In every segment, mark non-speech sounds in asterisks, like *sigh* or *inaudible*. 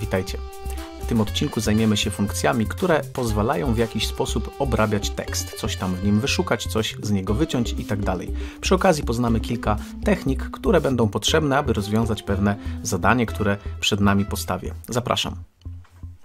Witajcie. W tym odcinku zajmiemy się funkcjami, które pozwalają w jakiś sposób obrabiać tekst, coś tam w nim wyszukać, coś z niego wyciąć itd. Tak Przy okazji poznamy kilka technik, które będą potrzebne, aby rozwiązać pewne zadanie, które przed nami postawię. Zapraszam.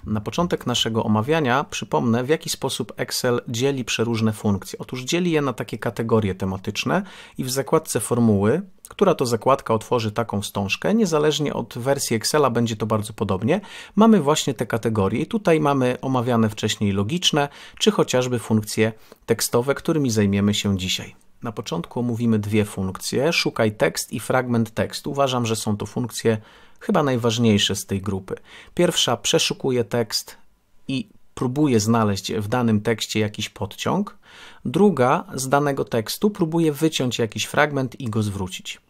Na początek naszego omawiania przypomnę, w jaki sposób Excel dzieli przeróżne funkcje. Otóż dzieli je na takie kategorie tematyczne i w zakładce formuły która to zakładka otworzy taką wstążkę. Niezależnie od wersji Excela będzie to bardzo podobnie. Mamy właśnie te kategorie i tutaj mamy omawiane wcześniej logiczne, czy chociażby funkcje tekstowe, którymi zajmiemy się dzisiaj. Na początku omówimy dwie funkcje, szukaj tekst i fragment tekst. Uważam, że są to funkcje chyba najważniejsze z tej grupy. Pierwsza przeszukuje tekst i próbuje znaleźć w danym tekście jakiś podciąg, Druga z danego tekstu próbuje wyciąć jakiś fragment i go zwrócić.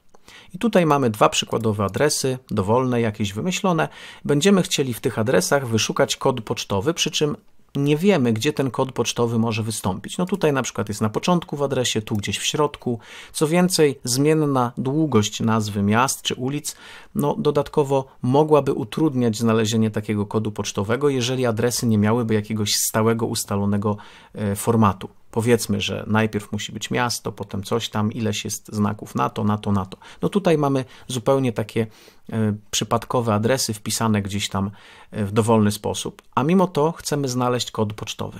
I tutaj mamy dwa przykładowe adresy, dowolne, jakieś wymyślone. Będziemy chcieli w tych adresach wyszukać kod pocztowy, przy czym nie wiemy, gdzie ten kod pocztowy może wystąpić. No tutaj na przykład jest na początku w adresie, tu gdzieś w środku. Co więcej, zmienna długość nazwy miast czy ulic no dodatkowo mogłaby utrudniać znalezienie takiego kodu pocztowego, jeżeli adresy nie miałyby jakiegoś stałego, ustalonego e, formatu. Powiedzmy, że najpierw musi być miasto, potem coś tam, ileś jest znaków na to, na to, na to. No tutaj mamy zupełnie takie e, przypadkowe adresy wpisane gdzieś tam e, w dowolny sposób, a mimo to chcemy znaleźć kod pocztowy.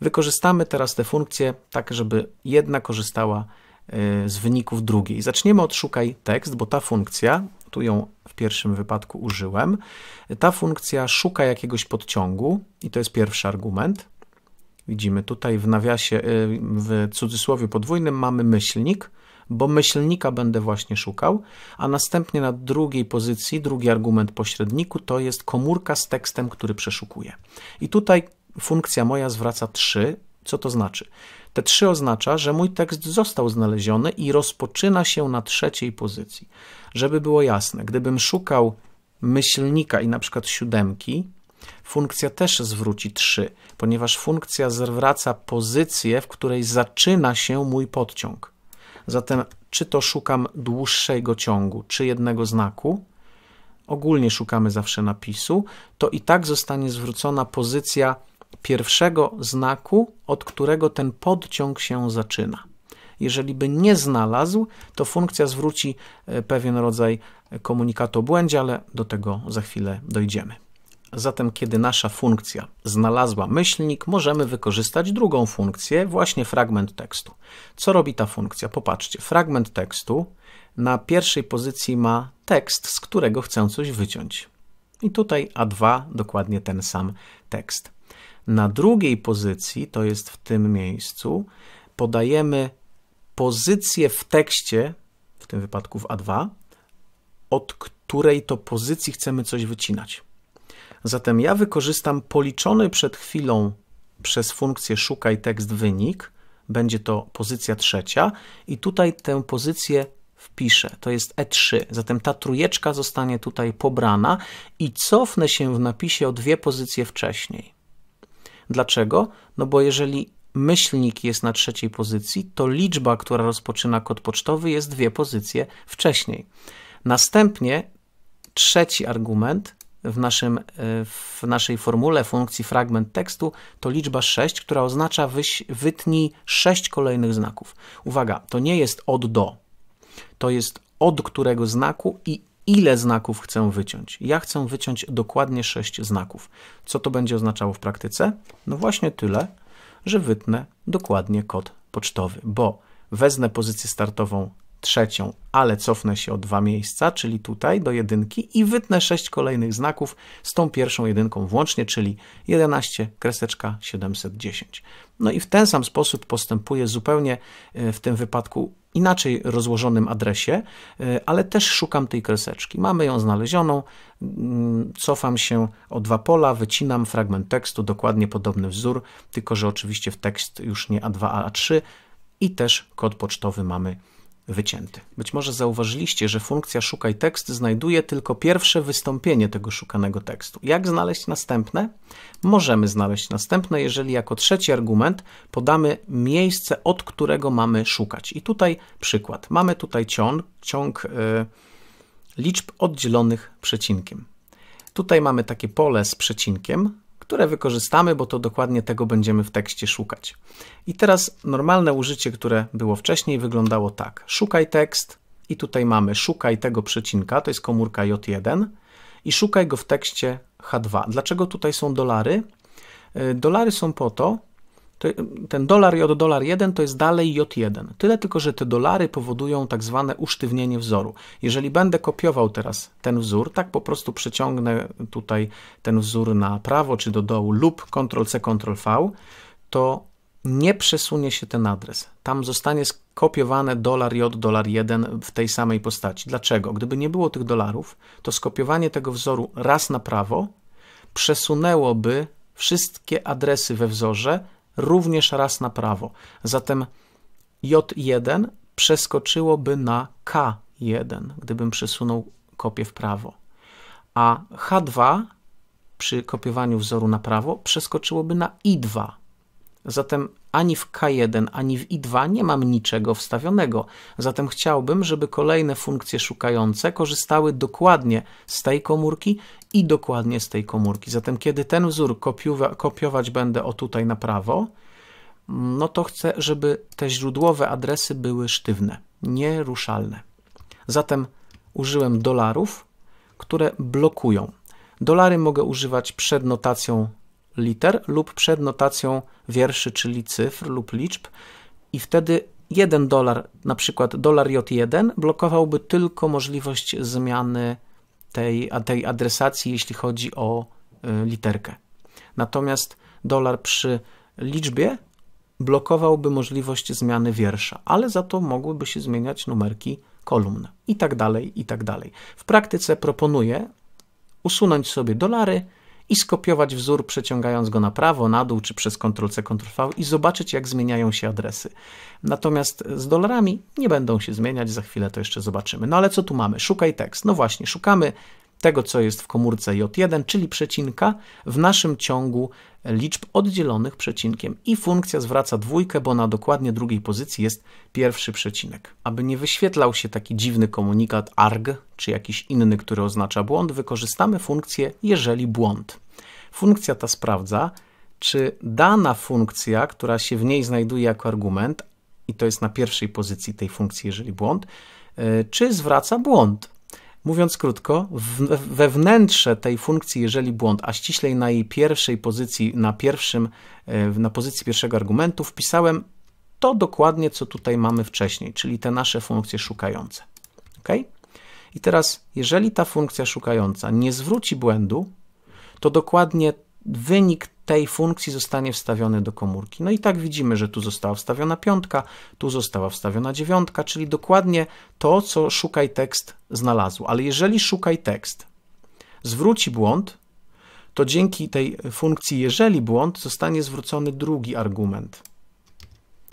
Wykorzystamy teraz te funkcje tak, żeby jedna korzystała e, z wyników drugiej. Zaczniemy od szukaj tekst, bo ta funkcja, tu ją w pierwszym wypadku użyłem, ta funkcja szuka jakiegoś podciągu i to jest pierwszy argument. Widzimy tutaj w nawiasie, y, w cudzysłowie podwójnym mamy myślnik, bo myślnika będę właśnie szukał, a następnie na drugiej pozycji, drugi argument pośredniku to jest komórka z tekstem, który przeszukuję. I tutaj funkcja moja zwraca 3. Co to znaczy? Te 3 oznacza, że mój tekst został znaleziony i rozpoczyna się na trzeciej pozycji. Żeby było jasne, gdybym szukał myślnika i na przykład siódemki, Funkcja też zwróci 3, ponieważ funkcja zwraca pozycję, w której zaczyna się mój podciąg. Zatem czy to szukam dłuższego ciągu, czy jednego znaku, ogólnie szukamy zawsze napisu, to i tak zostanie zwrócona pozycja pierwszego znaku, od którego ten podciąg się zaczyna. Jeżeli by nie znalazł, to funkcja zwróci e, pewien rodzaj komunikatu o błędzie, ale do tego za chwilę dojdziemy. Zatem, kiedy nasza funkcja znalazła myślnik, możemy wykorzystać drugą funkcję, właśnie fragment tekstu. Co robi ta funkcja? Popatrzcie, fragment tekstu na pierwszej pozycji ma tekst, z którego chcę coś wyciąć. I tutaj A2 dokładnie ten sam tekst. Na drugiej pozycji, to jest w tym miejscu, podajemy pozycję w tekście, w tym wypadku w A2, od której to pozycji chcemy coś wycinać. Zatem ja wykorzystam policzony przed chwilą przez funkcję szukaj tekst wynik, będzie to pozycja trzecia i tutaj tę pozycję wpiszę, to jest E3, zatem ta trójeczka zostanie tutaj pobrana i cofnę się w napisie o dwie pozycje wcześniej. Dlaczego? No bo jeżeli myślnik jest na trzeciej pozycji, to liczba, która rozpoczyna kod pocztowy jest dwie pozycje wcześniej. Następnie trzeci argument w, naszym, e, w naszej formule funkcji fragment tekstu to liczba 6, która oznacza wyś, wytnij 6 kolejnych znaków. Uwaga, to nie jest od do, to jest od którego znaku i ile znaków chcę wyciąć. Ja chcę wyciąć dokładnie 6 znaków. Co to będzie oznaczało w praktyce? No właśnie tyle, że wytnę dokładnie kod pocztowy, bo wezmę pozycję startową trzecią, ale cofnę się o dwa miejsca, czyli tutaj do jedynki i wytnę sześć kolejnych znaków z tą pierwszą jedynką włącznie, czyli 11 kreseczka 710. No i w ten sam sposób postępuję zupełnie e, w tym wypadku inaczej rozłożonym adresie, e, ale też szukam tej kreseczki. Mamy ją znalezioną, mm, cofam się o dwa pola, wycinam fragment tekstu, dokładnie podobny wzór, tylko że oczywiście w tekst już nie A2, A3 i też kod pocztowy mamy wycięty. Być może zauważyliście, że funkcja szukaj tekst znajduje tylko pierwsze wystąpienie tego szukanego tekstu. Jak znaleźć następne? Możemy znaleźć następne, jeżeli jako trzeci argument podamy miejsce, od którego mamy szukać. I tutaj przykład. Mamy tutaj ciąg, ciąg yy, liczb oddzielonych przecinkiem. Tutaj mamy takie pole z przecinkiem, które wykorzystamy, bo to dokładnie tego będziemy w tekście szukać. I teraz normalne użycie, które było wcześniej, wyglądało tak. Szukaj tekst i tutaj mamy szukaj tego przecinka, to jest komórka J1 i szukaj go w tekście H2. Dlaczego tutaj są dolary? Y, dolary są po to, ten dolar J dolar 1 to jest dalej J1. Tyle tylko, że te dolary powodują tak zwane usztywnienie wzoru. Jeżeli będę kopiował teraz ten wzór, tak po prostu przeciągnę tutaj ten wzór na prawo czy do dołu lub Ctrl-C, Ctrl-V, to nie przesunie się ten adres. Tam zostanie skopiowane dolar J, dolar 1 w tej samej postaci. Dlaczego? Gdyby nie było tych dolarów, to skopiowanie tego wzoru raz na prawo przesunęłoby wszystkie adresy we wzorze również raz na prawo. Zatem J1 przeskoczyłoby na K1, gdybym przesunął kopię w prawo. A H2 przy kopiowaniu wzoru na prawo przeskoczyłoby na I2. Zatem ani w K1, ani w I2 nie mam niczego wstawionego. Zatem chciałbym, żeby kolejne funkcje szukające korzystały dokładnie z tej komórki i dokładnie z tej komórki. Zatem kiedy ten wzór kopiuwa, kopiować będę o tutaj na prawo, no to chcę, żeby te źródłowe adresy były sztywne, nieruszalne. Zatem użyłem dolarów, które blokują. Dolary mogę używać przed notacją liter lub przed notacją wierszy, czyli cyfr lub liczb i wtedy jeden dolar, na przykład dolar J1 blokowałby tylko możliwość zmiany tej, tej adresacji, jeśli chodzi o y, literkę. Natomiast dolar przy liczbie blokowałby możliwość zmiany wiersza, ale za to mogłyby się zmieniać numerki kolumn i tak dalej, i tak dalej. W praktyce proponuję usunąć sobie dolary, i skopiować wzór, przeciągając go na prawo, na dół czy przez Ctrl-C, Ctrl-V i zobaczyć, jak zmieniają się adresy. Natomiast z dolarami nie będą się zmieniać, za chwilę to jeszcze zobaczymy. No ale co tu mamy? Szukaj tekst. No właśnie, szukamy tego, co jest w komórce J1, czyli przecinka w naszym ciągu liczb oddzielonych przecinkiem i funkcja zwraca dwójkę, bo na dokładnie drugiej pozycji jest pierwszy przecinek. Aby nie wyświetlał się taki dziwny komunikat arg czy jakiś inny, który oznacza błąd, wykorzystamy funkcję jeżeli błąd. Funkcja ta sprawdza, czy dana funkcja, która się w niej znajduje jako argument, i to jest na pierwszej pozycji tej funkcji jeżeli błąd, e, czy zwraca błąd. Mówiąc krótko, we wnętrze tej funkcji, jeżeli błąd, a ściślej na jej pierwszej pozycji, na pierwszym, e, na pozycji pierwszego argumentu, wpisałem to dokładnie, co tutaj mamy wcześniej, czyli te nasze funkcje szukające. Ok? I teraz, jeżeli ta funkcja szukająca nie zwróci błędu, to dokładnie wynik tej funkcji zostanie wstawiony do komórki. No i tak widzimy, że tu została wstawiona piątka, tu została wstawiona dziewiątka, czyli dokładnie to, co szukaj tekst znalazł. Ale jeżeli szukaj tekst zwróci błąd, to dzięki tej funkcji jeżeli błąd zostanie zwrócony drugi argument.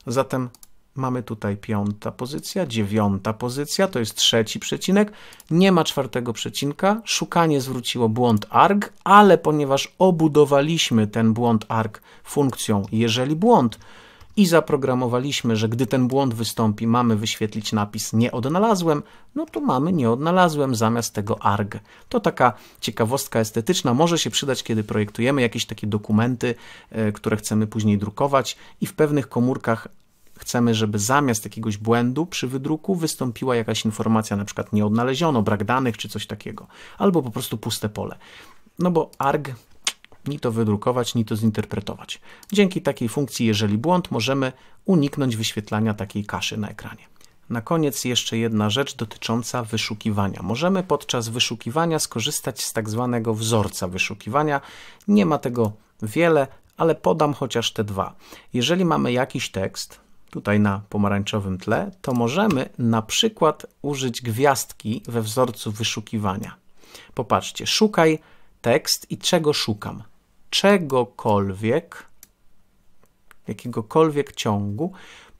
Zatem Mamy tutaj piąta pozycja, dziewiąta pozycja, to jest trzeci przecinek. Nie ma czwartego przecinka. Szukanie zwróciło błąd arg, ale ponieważ obudowaliśmy ten błąd arg funkcją jeżeli błąd i zaprogramowaliśmy, że gdy ten błąd wystąpi, mamy wyświetlić napis nie odnalazłem, no to mamy nie odnalazłem zamiast tego arg. To taka ciekawostka estetyczna może się przydać, kiedy projektujemy jakieś takie dokumenty, e, które chcemy później drukować i w pewnych komórkach Chcemy, żeby zamiast jakiegoś błędu przy wydruku wystąpiła jakaś informacja, na przykład nie odnaleziono, brak danych czy coś takiego, albo po prostu puste pole. No bo arg ni to wydrukować, ni to zinterpretować. Dzięki takiej funkcji, jeżeli błąd, możemy uniknąć wyświetlania takiej kaszy na ekranie. Na koniec jeszcze jedna rzecz dotycząca wyszukiwania. Możemy podczas wyszukiwania skorzystać z tak zwanego wzorca wyszukiwania. Nie ma tego wiele, ale podam chociaż te dwa. Jeżeli mamy jakiś tekst, tutaj na pomarańczowym tle, to możemy na przykład użyć gwiazdki we wzorcu wyszukiwania. Popatrzcie, szukaj tekst i czego szukam? Czegokolwiek, jakiegokolwiek ciągu,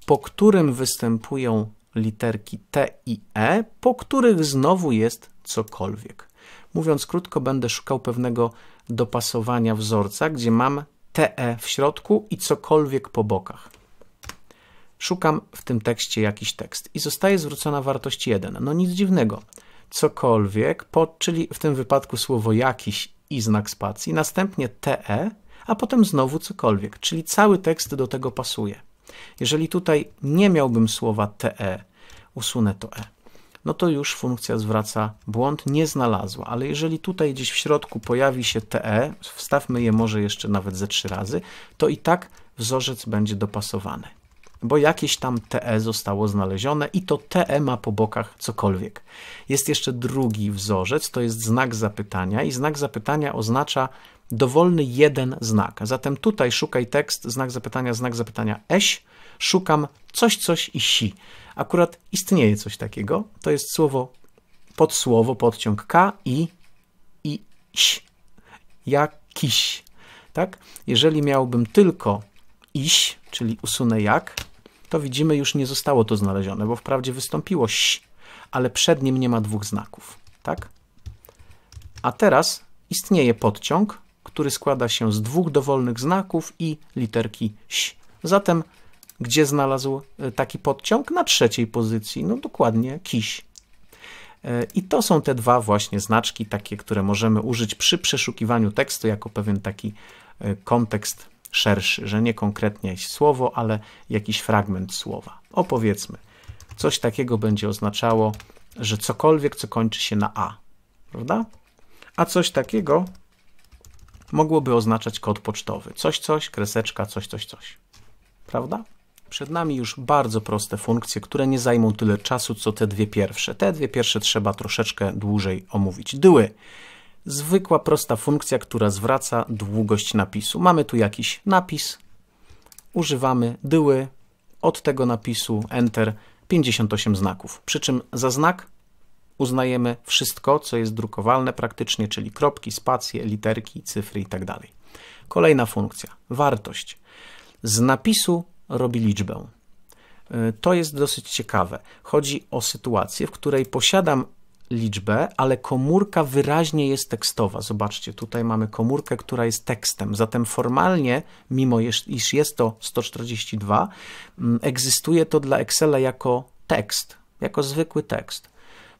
po którym występują literki T i E, po których znowu jest cokolwiek. Mówiąc krótko, będę szukał pewnego dopasowania wzorca, gdzie mam TE w środku i cokolwiek po bokach. Szukam w tym tekście jakiś tekst i zostaje zwrócona wartość 1. No nic dziwnego. Cokolwiek, po czyli w tym wypadku słowo jakiś i znak spacji, następnie te, a potem znowu cokolwiek, czyli cały tekst do tego pasuje. Jeżeli tutaj nie miałbym słowa te, usunę to e, no to już funkcja zwraca błąd, nie znalazła, ale jeżeli tutaj gdzieś w środku pojawi się te, wstawmy je może jeszcze nawet ze trzy razy, to i tak wzorzec będzie dopasowany bo jakieś tam TE zostało znalezione i to TE ma po bokach cokolwiek. Jest jeszcze drugi wzorzec, to jest znak zapytania i znak zapytania oznacza dowolny jeden znak. Zatem tutaj szukaj tekst, znak zapytania, znak zapytania eś, szukam coś, coś i si. Akurat istnieje coś takiego, to jest słowo pod słowo, podciąg k i i ś. Jakiś, tak? Jeżeli miałbym tylko iś, czyli usunę jak, to widzimy już nie zostało to znalezione, bo wprawdzie wystąpiło ś, ale przed nim nie ma dwóch znaków, tak? A teraz istnieje podciąg, który składa się z dwóch dowolnych znaków i literki ś. Zatem gdzie znalazł e, taki podciąg? Na trzeciej pozycji, no dokładnie kiś. E, I to są te dwa właśnie znaczki, takie, które możemy użyć przy przeszukiwaniu tekstu jako pewien taki e, kontekst szerszy, że nie konkretnie słowo, ale jakiś fragment słowa. Opowiedzmy, coś takiego będzie oznaczało, że cokolwiek, co kończy się na A, prawda? A coś takiego mogłoby oznaczać kod pocztowy. Coś, coś, kreseczka, coś, coś, coś. Prawda? Przed nami już bardzo proste funkcje, które nie zajmą tyle czasu, co te dwie pierwsze. Te dwie pierwsze trzeba troszeczkę dłużej omówić. Dyły zwykła, prosta funkcja, która zwraca długość napisu. Mamy tu jakiś napis, używamy dyły, od tego napisu Enter 58 znaków. Przy czym za znak uznajemy wszystko, co jest drukowalne praktycznie, czyli kropki, spacje, literki, cyfry itd. Tak Kolejna funkcja, wartość. Z napisu robi liczbę. Y, to jest dosyć ciekawe. Chodzi o sytuację, w której posiadam liczbę, ale komórka wyraźnie jest tekstowa. Zobaczcie, tutaj mamy komórkę, która jest tekstem. Zatem formalnie, mimo iż jest to 142, mm, egzystuje to dla Excela jako tekst, jako zwykły tekst.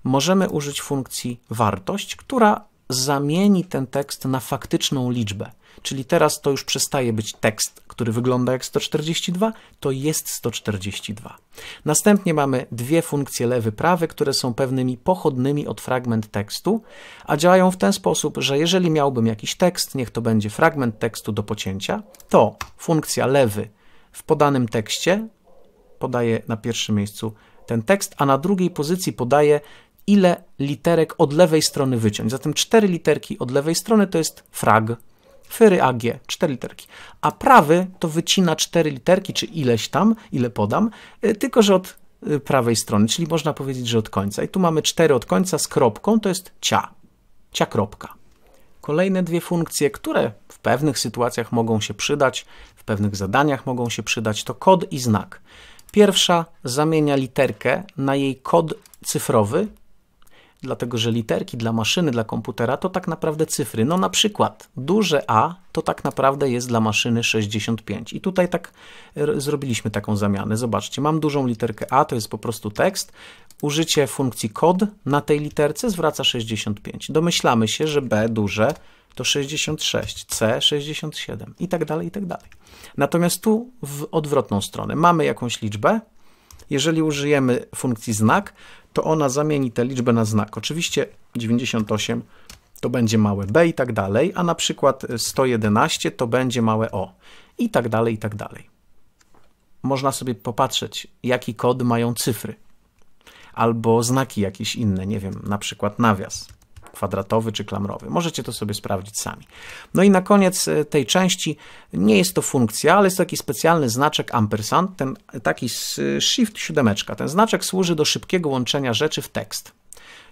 Możemy użyć funkcji wartość, która zamieni ten tekst na faktyczną liczbę czyli teraz to już przestaje być tekst, który wygląda jak 142, to jest 142. Następnie mamy dwie funkcje lewy, prawy, które są pewnymi pochodnymi od fragment tekstu, a działają w ten sposób, że jeżeli miałbym jakiś tekst, niech to będzie fragment tekstu do pocięcia, to funkcja lewy w podanym tekście podaje na pierwszym miejscu ten tekst, a na drugiej pozycji podaje ile literek od lewej strony wyciąć. Zatem cztery literki od lewej strony to jest frag, Fery AG, 4 literki. A prawy to wycina 4 literki, czy ileś tam, ile podam, y, tylko że od y, prawej strony, czyli można powiedzieć, że od końca. I tu mamy 4 od końca z kropką, to jest cia, cia kropka. Kolejne dwie funkcje, które w pewnych sytuacjach mogą się przydać, w pewnych zadaniach mogą się przydać, to kod i znak. Pierwsza zamienia literkę na jej kod cyfrowy, dlatego że literki dla maszyny, dla komputera to tak naprawdę cyfry. No na przykład duże A to tak naprawdę jest dla maszyny 65. I tutaj tak zrobiliśmy taką zamianę. Zobaczcie, mam dużą literkę A, to jest po prostu tekst. Użycie funkcji kod na tej literce zwraca 65. Domyślamy się, że B duże to 66, C 67 i tak dalej, i tak dalej. Natomiast tu w odwrotną stronę mamy jakąś liczbę, jeżeli użyjemy funkcji znak, to ona zamieni tę liczbę na znak. Oczywiście 98 to będzie małe b i tak dalej, a na przykład 111 to będzie małe o i tak dalej, i tak dalej. Można sobie popatrzeć, jaki kod mają cyfry albo znaki jakieś inne, nie wiem, na przykład nawias kwadratowy czy klamrowy. Możecie to sobie sprawdzić sami. No i na koniec e, tej części nie jest to funkcja, ale jest to taki specjalny znaczek ampersand, ten taki shift siódemeczka. Ten znaczek służy do szybkiego łączenia rzeczy w tekst.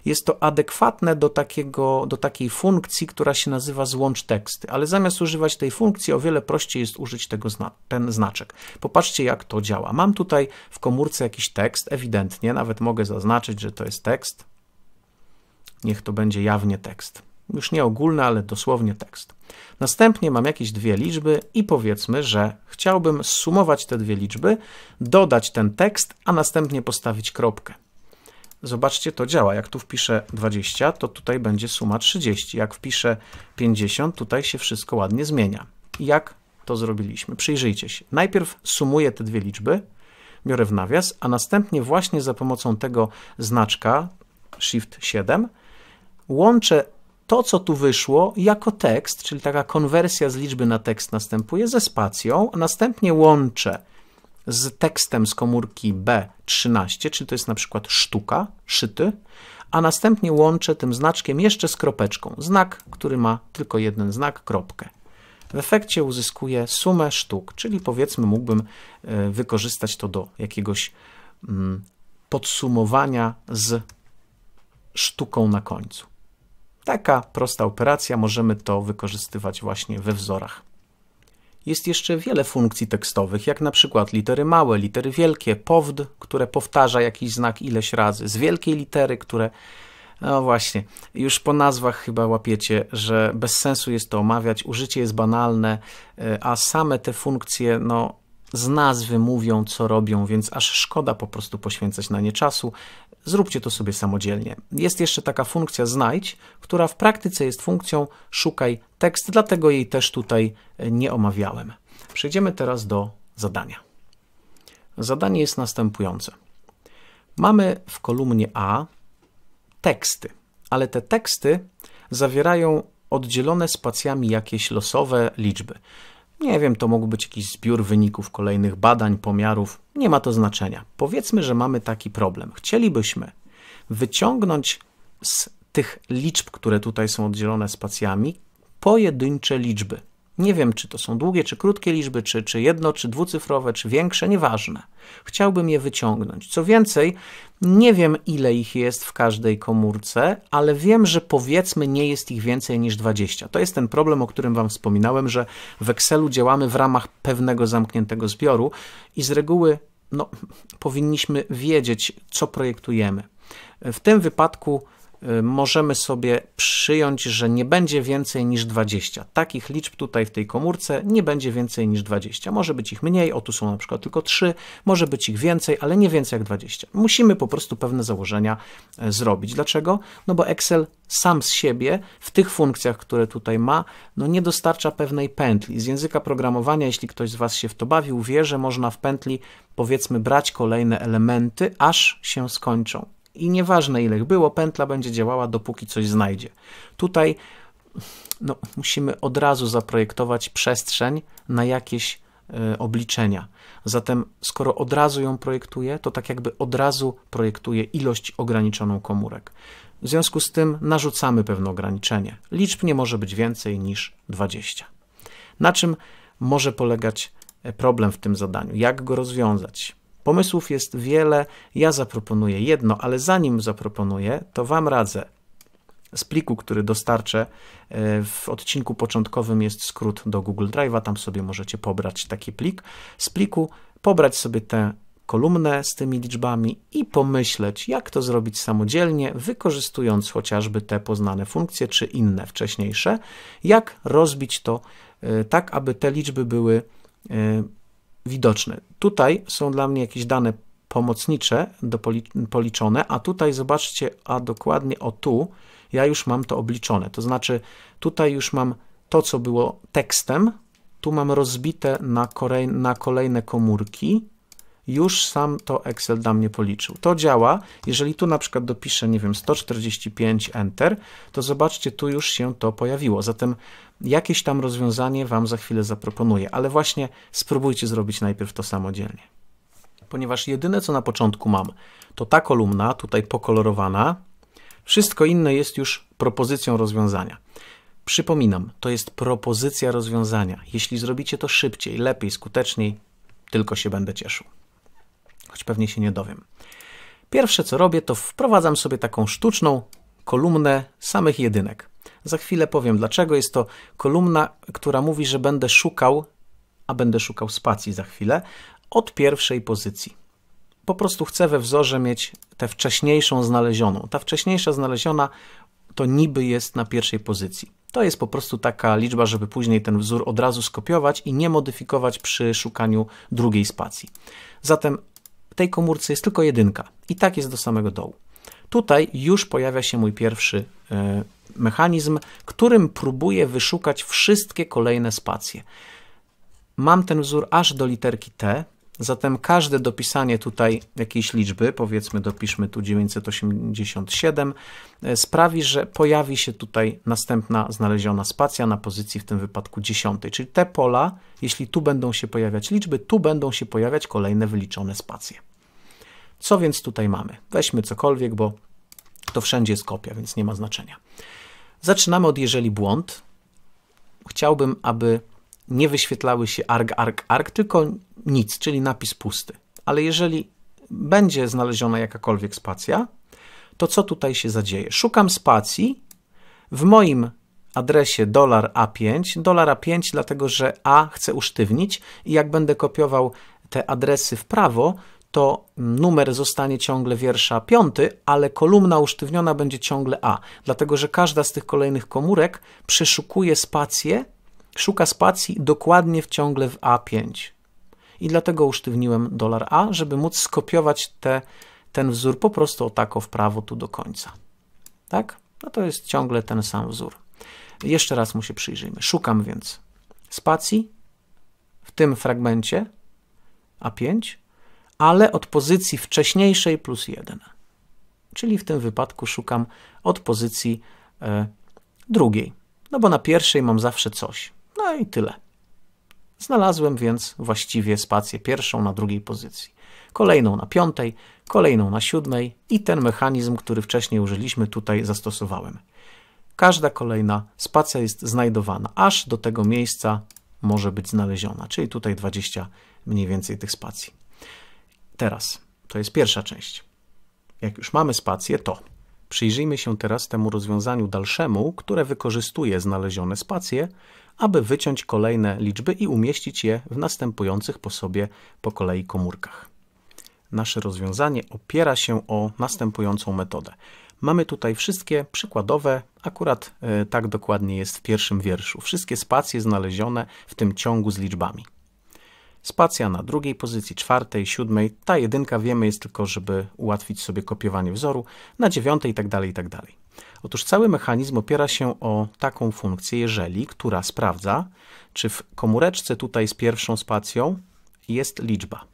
Jest to adekwatne do, takiego, do takiej funkcji, która się nazywa złącz teksty, ale zamiast używać tej funkcji, o wiele prościej jest użyć tego zna ten znaczek. Popatrzcie, jak to działa. Mam tutaj w komórce jakiś tekst, ewidentnie, nawet mogę zaznaczyć, że to jest tekst niech to będzie jawnie tekst. Już nie ogólny, ale dosłownie tekst. Następnie mam jakieś dwie liczby i powiedzmy, że chciałbym sumować te dwie liczby, dodać ten tekst, a następnie postawić kropkę. Zobaczcie, to działa. Jak tu wpiszę 20, to tutaj będzie suma 30. Jak wpiszę 50, tutaj się wszystko ładnie zmienia. Jak to zrobiliśmy? Przyjrzyjcie się. Najpierw sumuję te dwie liczby, biorę w nawias, a następnie właśnie za pomocą tego znaczka Shift 7 łączę to, co tu wyszło, jako tekst, czyli taka konwersja z liczby na tekst następuje, ze spacją, a następnie łączę z tekstem z komórki B13, czyli to jest na przykład sztuka, szyty, a następnie łączę tym znaczkiem jeszcze z kropeczką, znak, który ma tylko jeden znak, kropkę. W efekcie uzyskuję sumę sztuk, czyli powiedzmy mógłbym e, wykorzystać to do jakiegoś mm, podsumowania z sztuką na końcu. Taka prosta operacja, możemy to wykorzystywać właśnie we wzorach. Jest jeszcze wiele funkcji tekstowych, jak na przykład litery małe, litery wielkie, powd, które powtarza jakiś znak ileś razy, z wielkiej litery, które no właśnie, już po nazwach chyba łapiecie, że bez sensu jest to omawiać, użycie jest banalne, e, a same te funkcje no, z nazwy mówią, co robią, więc aż szkoda po prostu poświęcać na nie czasu. Zróbcie to sobie samodzielnie. Jest jeszcze taka funkcja znajdź, która w praktyce jest funkcją szukaj tekst, dlatego jej też tutaj e, nie omawiałem. Przejdziemy teraz do zadania. Zadanie jest następujące. Mamy w kolumnie A teksty, ale te teksty zawierają oddzielone spacjami jakieś losowe liczby. Nie wiem, to mógł być jakiś zbiór wyników kolejnych badań, pomiarów. Nie ma to znaczenia. Powiedzmy, że mamy taki problem. Chcielibyśmy wyciągnąć z tych liczb, które tutaj są oddzielone spacjami, pojedyncze liczby. Nie wiem, czy to są długie, czy krótkie liczby, czy, czy jedno, czy dwucyfrowe, czy większe, nieważne. Chciałbym je wyciągnąć. Co więcej, nie wiem, ile ich jest w każdej komórce, ale wiem, że powiedzmy nie jest ich więcej niż 20. To jest ten problem, o którym Wam wspominałem, że w Excelu działamy w ramach pewnego zamkniętego zbioru i z reguły no, powinniśmy wiedzieć, co projektujemy. W tym wypadku Y, możemy sobie przyjąć, że nie będzie więcej niż 20. Takich liczb tutaj w tej komórce nie będzie więcej niż 20. Może być ich mniej, o tu są na przykład tylko 3, może być ich więcej, ale nie więcej jak 20. Musimy po prostu pewne założenia e, zrobić. Dlaczego? No bo Excel sam z siebie w tych funkcjach, które tutaj ma, no nie dostarcza pewnej pętli. Z języka programowania, jeśli ktoś z Was się w to bawił, wie, że można w pętli powiedzmy brać kolejne elementy, aż się skończą i nieważne ile ich było, pętla będzie działała, dopóki coś znajdzie. Tutaj no, musimy od razu zaprojektować przestrzeń na jakieś e, obliczenia. Zatem, skoro od razu ją projektuję, to tak jakby od razu projektuję ilość ograniczoną komórek. W związku z tym narzucamy pewne ograniczenie. Liczb nie może być więcej niż 20. Na czym może polegać e, problem w tym zadaniu? Jak go rozwiązać? Pomysłów jest wiele, ja zaproponuję jedno, ale zanim zaproponuję, to Wam radzę. Z pliku, który dostarczę e, w odcinku początkowym jest skrót do Google Drive'a, tam sobie możecie pobrać taki plik. Z pliku pobrać sobie tę kolumnę z tymi liczbami i pomyśleć, jak to zrobić samodzielnie, wykorzystując chociażby te poznane funkcje czy inne wcześniejsze, jak rozbić to e, tak, aby te liczby były e, widoczne. Tutaj są dla mnie jakieś dane pomocnicze do policzone, a tutaj zobaczcie, a dokładnie o tu, ja już mam to obliczone. To znaczy tutaj już mam to, co było tekstem, tu mam rozbite na, kolej, na kolejne komórki, już sam to Excel dla mnie policzył. To działa, jeżeli tu na przykład dopiszę, nie wiem, 145 Enter, to zobaczcie, tu już się to pojawiło. Zatem jakieś tam rozwiązanie Wam za chwilę zaproponuję, ale właśnie spróbujcie zrobić najpierw to samodzielnie. Ponieważ jedyne, co na początku mam, to ta kolumna, tutaj pokolorowana, wszystko inne jest już propozycją rozwiązania. Przypominam, to jest propozycja rozwiązania. Jeśli zrobicie to szybciej, lepiej, skuteczniej, tylko się będę cieszył choć pewnie się nie dowiem. Pierwsze co robię, to wprowadzam sobie taką sztuczną kolumnę samych jedynek. Za chwilę powiem dlaczego. Jest to kolumna, która mówi, że będę szukał, a będę szukał spacji za chwilę, od pierwszej pozycji. Po prostu chcę we wzorze mieć tę wcześniejszą znalezioną. Ta wcześniejsza znaleziona to niby jest na pierwszej pozycji. To jest po prostu taka liczba, żeby później ten wzór od razu skopiować i nie modyfikować przy szukaniu drugiej spacji. Zatem tej komórce jest tylko jedynka i tak jest do samego dołu. Tutaj już pojawia się mój pierwszy e, mechanizm, którym próbuję wyszukać wszystkie kolejne spacje. Mam ten wzór aż do literki T, Zatem każde dopisanie tutaj jakiejś liczby, powiedzmy dopiszmy tu 987, e, sprawi, że pojawi się tutaj następna znaleziona spacja na pozycji w tym wypadku 10. Czyli te pola, jeśli tu będą się pojawiać liczby, tu będą się pojawiać kolejne wyliczone spacje. Co więc tutaj mamy? Weźmy cokolwiek, bo to wszędzie jest kopia, więc nie ma znaczenia. Zaczynamy od jeżeli błąd. Chciałbym, aby nie wyświetlały się arg, arg, arg, tylko nic, czyli napis pusty. Ale jeżeli będzie znaleziona jakakolwiek spacja, to co tutaj się zadzieje? Szukam spacji w moim adresie dolar $A5, dolar $A5 dlatego, że A chcę usztywnić i jak będę kopiował te adresy w prawo, to numer zostanie ciągle wiersza piąty, ale kolumna usztywniona będzie ciągle A, dlatego że każda z tych kolejnych komórek przeszukuje spację szuka spacji dokładnie w ciągle w A5. I dlatego usztywniłem dolar A, żeby móc skopiować te, ten wzór po prostu o tako w prawo tu do końca. Tak? No to jest ciągle ten sam wzór. Jeszcze raz mu się przyjrzyjmy. Szukam więc spacji w tym fragmencie A5, ale od pozycji wcześniejszej plus 1. Czyli w tym wypadku szukam od pozycji y, drugiej. No bo na pierwszej mam zawsze coś. No i tyle. Znalazłem więc właściwie spację pierwszą na drugiej pozycji, kolejną na piątej, kolejną na siódmej i ten mechanizm, który wcześniej użyliśmy, tutaj zastosowałem. Każda kolejna spacja jest znajdowana, aż do tego miejsca może być znaleziona, czyli tutaj 20 mniej więcej tych spacji. Teraz, to jest pierwsza część. Jak już mamy spację, to przyjrzyjmy się teraz temu rozwiązaniu dalszemu, które wykorzystuje znalezione spacje aby wyciąć kolejne liczby i umieścić je w następujących po sobie po kolei komórkach. Nasze rozwiązanie opiera się o następującą metodę. Mamy tutaj wszystkie przykładowe, akurat e, tak dokładnie jest w pierwszym wierszu, wszystkie spacje znalezione w tym ciągu z liczbami. Spacja na drugiej pozycji, czwartej, siódmej, ta jedynka wiemy jest tylko, żeby ułatwić sobie kopiowanie wzoru, na dziewiątej itd. Tak itd. Tak Otóż cały mechanizm opiera się o taką funkcję jeżeli, która sprawdza, czy w komóreczce tutaj z pierwszą spacją jest liczba.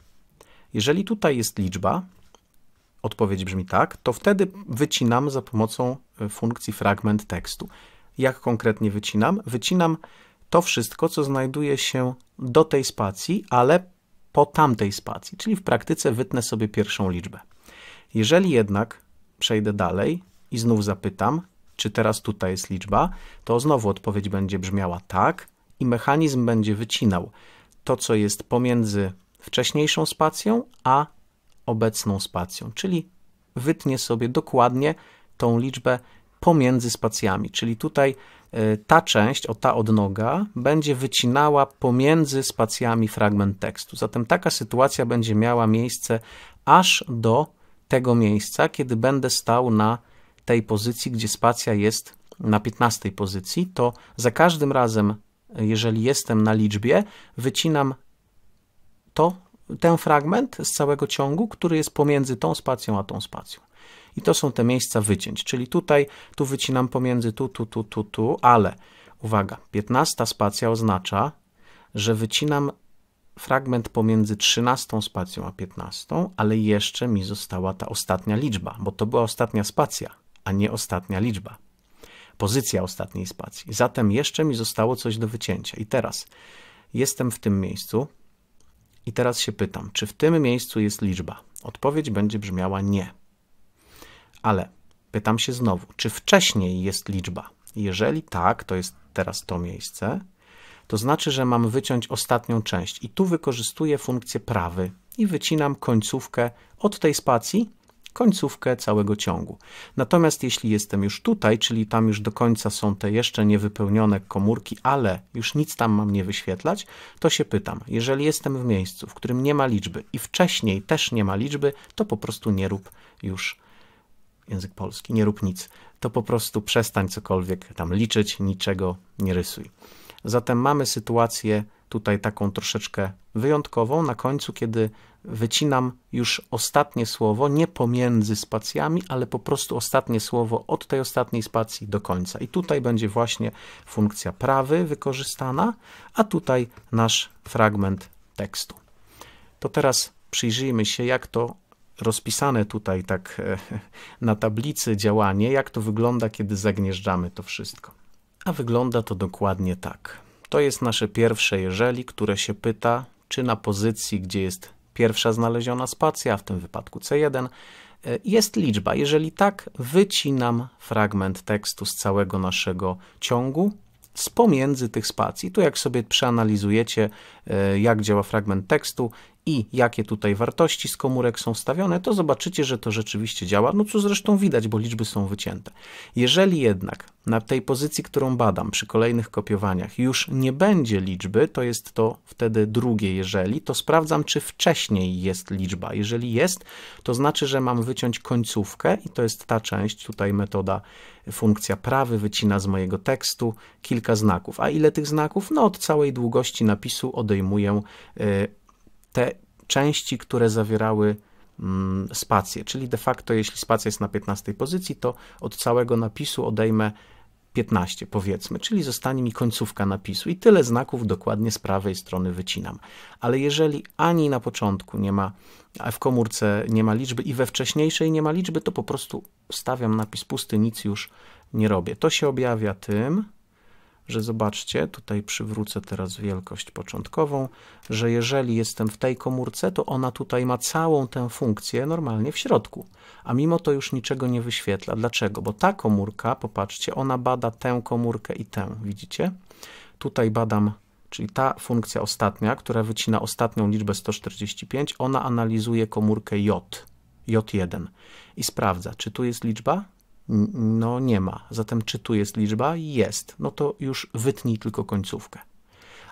Jeżeli tutaj jest liczba, odpowiedź brzmi tak, to wtedy wycinam za pomocą e, funkcji fragment tekstu. Jak konkretnie wycinam? Wycinam to wszystko, co znajduje się do tej spacji, ale po tamtej spacji, czyli w praktyce wytnę sobie pierwszą liczbę. Jeżeli jednak przejdę dalej i znów zapytam, czy teraz tutaj jest liczba, to znowu odpowiedź będzie brzmiała tak i mechanizm będzie wycinał to, co jest pomiędzy wcześniejszą spacją a obecną spacją, czyli wytnie sobie dokładnie tą liczbę pomiędzy spacjami, czyli tutaj e, ta część, o ta odnoga, będzie wycinała pomiędzy spacjami fragment tekstu. Zatem taka sytuacja będzie miała miejsce aż do tego miejsca, kiedy będę stał na tej pozycji, gdzie spacja jest na 15 pozycji, to za każdym razem, jeżeli jestem na liczbie, wycinam to, ten fragment z całego ciągu, który jest pomiędzy tą spacją a tą spacją. I to są te miejsca wycięć, czyli tutaj, tu wycinam pomiędzy tu, tu, tu, tu, tu, ale uwaga, 15 spacja oznacza, że wycinam fragment pomiędzy 13 spacją a 15, ale jeszcze mi została ta ostatnia liczba, bo to była ostatnia spacja a nie ostatnia liczba. Pozycja ostatniej spacji. Zatem jeszcze mi zostało coś do wycięcia. I teraz jestem w tym miejscu i teraz się pytam, czy w tym miejscu jest liczba? Odpowiedź będzie brzmiała nie. Ale pytam się znowu, czy wcześniej jest liczba? Jeżeli tak, to jest teraz to miejsce, to znaczy, że mam wyciąć ostatnią część i tu wykorzystuję funkcję prawy i wycinam końcówkę od tej spacji końcówkę całego ciągu. Natomiast jeśli jestem już tutaj, czyli tam już do końca są te jeszcze niewypełnione komórki, ale już nic tam mam nie wyświetlać, to się pytam, jeżeli jestem w miejscu, w którym nie ma liczby i wcześniej też nie ma liczby, to po prostu nie rób już język polski, nie rób nic. To po prostu przestań cokolwiek tam liczyć, niczego nie rysuj. Zatem mamy sytuację tutaj taką troszeczkę wyjątkową, na końcu, kiedy wycinam już ostatnie słowo, nie pomiędzy spacjami, ale po prostu ostatnie słowo od tej ostatniej spacji do końca. I tutaj będzie właśnie funkcja prawy wykorzystana, a tutaj nasz fragment tekstu. To teraz przyjrzyjmy się, jak to rozpisane tutaj tak e, *laughs* na tablicy działanie, jak to wygląda, kiedy zagnieżdżamy to wszystko. A wygląda to dokładnie tak. To jest nasze pierwsze jeżeli, które się pyta, czy na pozycji, gdzie jest pierwsza znaleziona spacja, w tym wypadku C1, e, jest liczba. Jeżeli tak, wycinam fragment tekstu z całego naszego ciągu z pomiędzy tych spacji. Tu jak sobie przeanalizujecie, e, jak działa fragment tekstu i jakie tutaj wartości z komórek są stawione, to zobaczycie, że to rzeczywiście działa, no co zresztą widać, bo liczby są wycięte. Jeżeli jednak na tej pozycji, którą badam przy kolejnych kopiowaniach już nie będzie liczby, to jest to wtedy drugie jeżeli, to sprawdzam, czy wcześniej jest liczba. Jeżeli jest, to znaczy, że mam wyciąć końcówkę i to jest ta część, tutaj metoda funkcja prawy wycina z mojego tekstu kilka znaków. A ile tych znaków? No od całej długości napisu odejmuję e, te części, które zawierały mm, spację, czyli de facto jeśli spacja jest na 15 pozycji, to od całego napisu odejmę 15 powiedzmy, czyli zostanie mi końcówka napisu i tyle znaków dokładnie z prawej strony wycinam. Ale jeżeli ani na początku nie ma, w komórce nie ma liczby i we wcześniejszej nie ma liczby, to po prostu stawiam napis pusty, nic już nie robię. To się objawia tym, że zobaczcie, tutaj przywrócę teraz wielkość początkową, że jeżeli jestem w tej komórce, to ona tutaj ma całą tę funkcję normalnie w środku, a mimo to już niczego nie wyświetla. Dlaczego? Bo ta komórka, popatrzcie, ona bada tę komórkę i tę, widzicie? Tutaj badam czyli ta funkcja ostatnia, która wycina ostatnią liczbę 145, ona analizuje komórkę J, J1 i sprawdza, czy tu jest liczba no nie ma. Zatem czy tu jest liczba? Jest. No to już wytnij tylko końcówkę.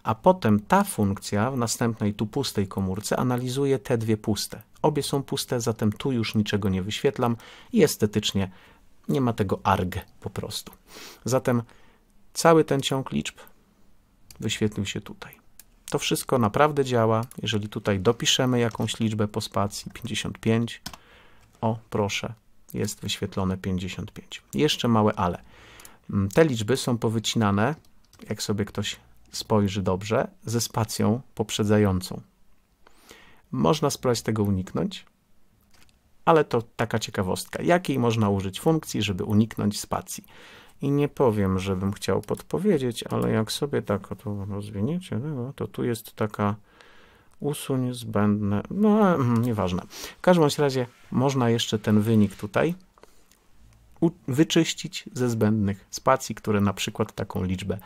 A potem ta funkcja w następnej tu pustej komórce analizuje te dwie puste. Obie są puste, zatem tu już niczego nie wyświetlam i estetycznie nie ma tego arg po prostu. Zatem cały ten ciąg liczb wyświetlił się tutaj. To wszystko naprawdę działa. Jeżeli tutaj dopiszemy jakąś liczbę po spacji, 55, o proszę, jest wyświetlone 55. Jeszcze małe ale. Mm, te liczby są powycinane, jak sobie ktoś spojrzy dobrze, ze spacją poprzedzającą. Można spróbować tego uniknąć, ale to taka ciekawostka. Jakiej można użyć funkcji, żeby uniknąć spacji? I nie powiem, żebym chciał podpowiedzieć, ale jak sobie tak to rozwiniecie, no, to tu jest taka usuń zbędne, no mm, nieważne. W każdym razie można jeszcze ten wynik tutaj wyczyścić ze zbędnych spacji, które na przykład taką liczbę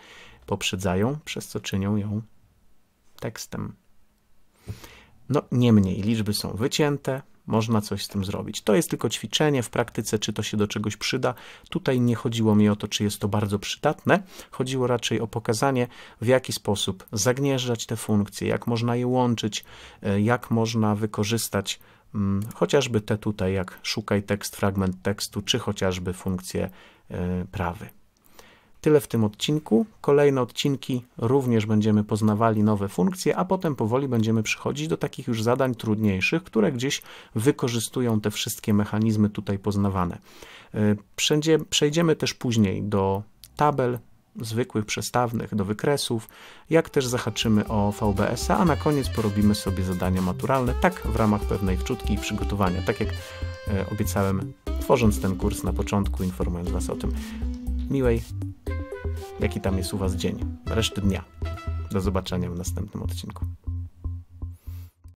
poprzedzają, przez co czynią ją tekstem. No niemniej liczby są wycięte, można coś z tym zrobić. To jest tylko ćwiczenie w praktyce, czy to się do czegoś przyda. Tutaj nie chodziło mi o to, czy jest to bardzo przydatne, chodziło raczej o pokazanie, w jaki sposób zagnieżdżać te funkcje, jak można je łączyć, e, jak można wykorzystać mm, chociażby te tutaj, jak szukaj tekst, fragment tekstu, czy chociażby funkcje e, prawy. Tyle w tym odcinku. Kolejne odcinki również będziemy poznawali nowe funkcje, a potem powoli będziemy przychodzić do takich już zadań trudniejszych, które gdzieś wykorzystują te wszystkie mechanizmy tutaj poznawane. E, przejdziemy też później do tabel zwykłych, przestawnych, do wykresów, jak też zahaczymy o VBS-a, a na koniec porobimy sobie zadania maturalne, tak w ramach pewnej wczutki i przygotowania, tak jak e, obiecałem, tworząc ten kurs na początku, informując Was o tym miłej, jaki tam jest u Was dzień, reszty dnia. Do zobaczenia w następnym odcinku.